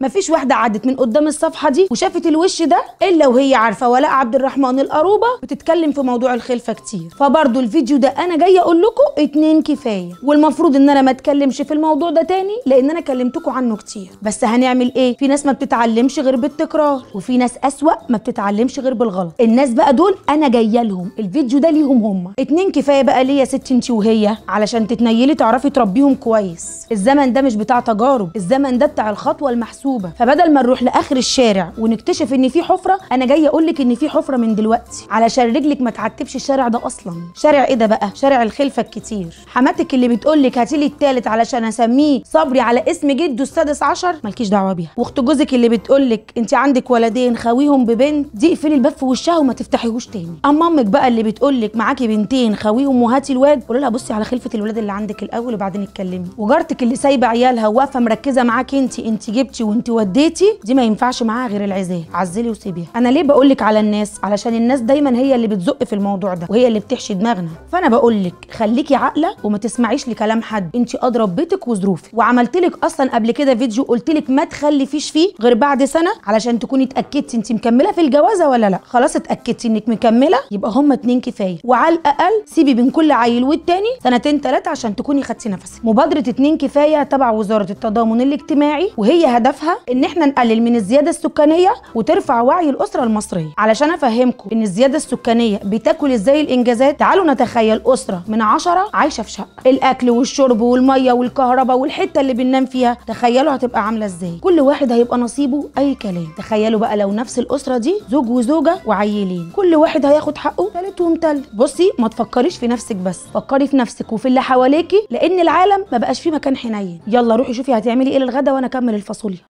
مفيش واحدة عدت من قدام الصفحة دي وشافت الوش ده إلا وهي عارفة ولاء عبد الرحمن القروبة بتتكلم في موضوع الخلفة كتير فبرضه الفيديو ده أنا جاية أقول لكم اتنين كفاية والمفروض إن أنا ما أتكلمش في الموضوع ده تاني لأن أنا كلمتكم عنه كتير بس هنعمل إيه؟ في ناس ما بتتعلمش غير بالتكرار وفي ناس أسوأ ما بتتعلمش غير بالغلط الناس بقى دول أنا جاية لهم الفيديو ده ليهم هم اتنين كفاية بقى ليا ست انتي وهي علشان تتنيلي تعرفي تربيهم كويس الزمن ده مش بتاع تجارب الزمن ده بتاع الخطوة المحسوبة محسوبه فبدل ما نروح لاخر الشارع ونكتشف ان في حفره انا جايه اقول لك ان في حفره من دلوقتي علشان رجلك ما تعتبش الشارع ده اصلا شارع ايه ده بقى شارع الخلفه الكتير حماتك اللي بتقول لك هاتي لي الثالث علشان اسميه صبري على اسم جده السادس عشر مالكيش دعوه بيها واخت جوزك اللي بتقول لك انت عندك ولدين خاويهم ببنت دي اقفلي الباب في وشها وما تفتحيهوش تاني اما امك بقى اللي بتقول لك معاكي بنتين خاويهم وهاتي الواد قولي لها بصي على خلفه الولاد اللي عندك الاول وبعدين اتكلمي وجارتك اللي سايبه عيالها واقفه مركزه معاكي انت انت جبتي وانت وديتي دي ما ينفعش معاها غير العزال عزلي وسيبيها انا ليه بقول لك على الناس علشان الناس دايما هي اللي بتزق في الموضوع ده وهي اللي بتحشي دماغنا فانا بقول لك خليكي عاقله وما تسمعيش لكلام حد انت اضرب بيتك وظروفك وعملت لك اصلا قبل كده فيديو قلت لك ما تخلفيش فيه غير بعد سنه علشان تكوني اتاكدتي انت مكمله في الجوازه ولا لا خلاص اتاكدتي انك مكمله يبقى هما اتنين كفايه وعلى الاقل سيبي بين كل عيل والتاني سنتين ثلاثه عشان تكوني خدتي نفسك مبادره اتنين كفايه تبع وزاره التضامن الاجتماعي وهي هدفها هدفها ان احنا نقلل من الزياده السكانيه وترفع وعي الاسره المصريه علشان افهمكم ان الزياده السكانيه بتاكل ازاي الانجازات تعالوا نتخيل اسره من عشرة عايشه في شقه الاكل والشرب والميه والكهرباء والحته اللي بننام فيها تخيلوا هتبقى عامله ازاي كل واحد هيبقى نصيبه اي كلام تخيلوا بقى لو نفس الاسره دي زوج وزوجه وعيلين كل واحد هياخد حقه تالت ومتل بصي ما تفكريش في نفسك بس فكري في نفسك وفي اللي حواليكي لان العالم ما بقاش فيه مكان حنين يلا روحي شوفي هتعملي ايه للغدا وانا اكمل الفاصوليا